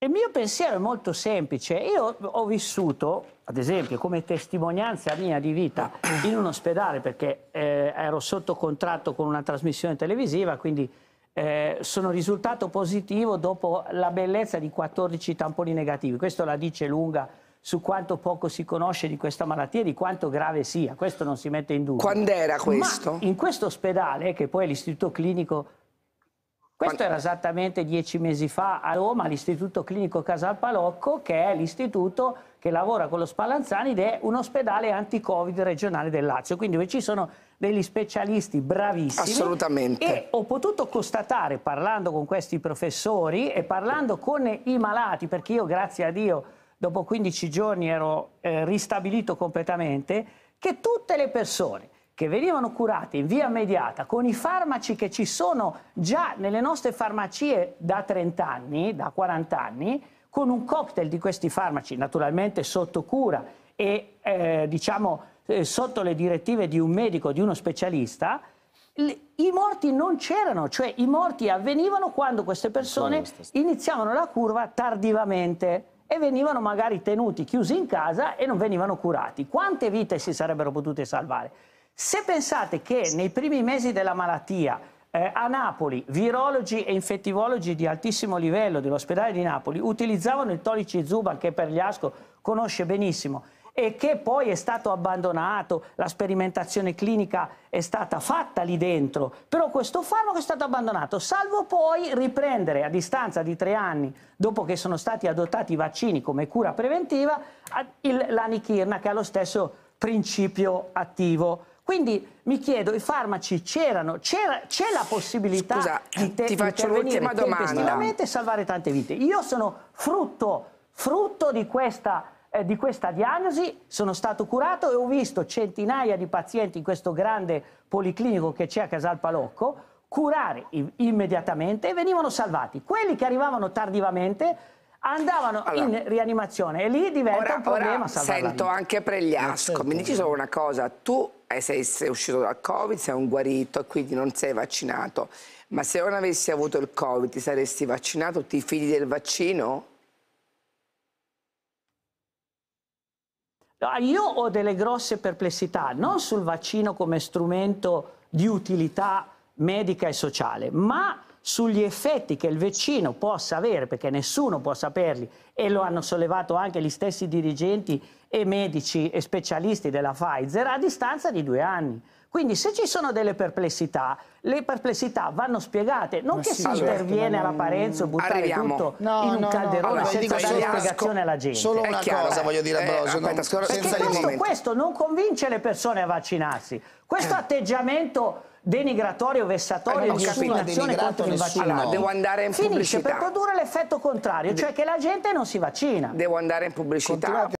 Il mio pensiero è molto semplice. Io ho vissuto, ad esempio, come testimonianza mia di vita in un ospedale perché eh, ero sotto contratto con una trasmissione televisiva, quindi eh, sono risultato positivo dopo la bellezza di 14 tamponi negativi. Questo la dice lunga su quanto poco si conosce di questa malattia e di quanto grave sia. Questo non si mette in dubbio. Quando era questo? Ma in questo ospedale, che poi è l'istituto clinico questo era esattamente dieci mesi fa a Roma all'Istituto Clinico Casal Palocco, che è l'istituto che lavora con lo Spallanzani ed è un ospedale anti-Covid regionale del Lazio. Quindi dove ci sono degli specialisti bravissimi. Assolutamente. E ho potuto constatare, parlando con questi professori e parlando con i malati, perché io, grazie a Dio, dopo 15 giorni ero eh, ristabilito completamente, che tutte le persone che venivano curati in via immediata con i farmaci che ci sono già nelle nostre farmacie da 30 anni, da 40 anni, con un cocktail di questi farmaci, naturalmente sotto cura e eh, diciamo eh, sotto le direttive di un medico, di uno specialista, i morti non c'erano, cioè i morti avvenivano quando queste persone iniziavano la curva tardivamente e venivano magari tenuti chiusi in casa e non venivano curati. Quante vite si sarebbero potute salvare? Se pensate che nei primi mesi della malattia eh, a Napoli virologi e infettivologi di altissimo livello dell'ospedale di Napoli utilizzavano il tolice Zuban che per gli Pergliasco conosce benissimo e che poi è stato abbandonato, la sperimentazione clinica è stata fatta lì dentro, però questo farmaco è stato abbandonato, salvo poi riprendere a distanza di tre anni, dopo che sono stati adottati i vaccini come cura preventiva, l'anichirna che ha lo stesso principio attivo. Quindi mi chiedo, i farmaci c'erano, c'è la possibilità Scusa, di te, ti faccio l'ultima domanda. e salvare tante vite. Io sono frutto, frutto di, questa, eh, di questa diagnosi, sono stato curato e ho visto centinaia di pazienti in questo grande policlinico che c'è a Casal Palocco curare immediatamente e venivano salvati. Quelli che arrivavano tardivamente andavano allora, in rianimazione e lì diventa ora, un problema ora salvare sento anche Pregliasco, eh, certo. mi dici solo una cosa, tu eh, sei, sei uscito dal Covid, sei un guarito e quindi non sei vaccinato. Ma se non avessi avuto il Covid, ti saresti vaccinato? Ti fidi del vaccino? Io ho delle grosse perplessità, non sul vaccino come strumento di utilità medica e sociale, ma sugli effetti che il vaccino possa avere, perché nessuno può saperli e lo hanno sollevato anche gli stessi dirigenti e medici e specialisti della Pfizer a distanza di due anni. Quindi se ci sono delle perplessità, le perplessità vanno spiegate, non Ma che sì, si certo, interviene alla Parenzo e buttare arriviamo. tutto no, in un no, calderone allora, senza dare spiegazione alla gente. Solo una cosa voglio dire a eh, Brosio, aspetta, non, questo, questo non convince le persone a vaccinarsi. Questo eh. atteggiamento denigratorio, vessatorio, eh, di discriminazione contro il vaccino. Allora, devo andare in Finisce pubblicità. per produrre l'effetto contrario, cioè che la gente non si vaccina. Devo andare in pubblicità. Continuate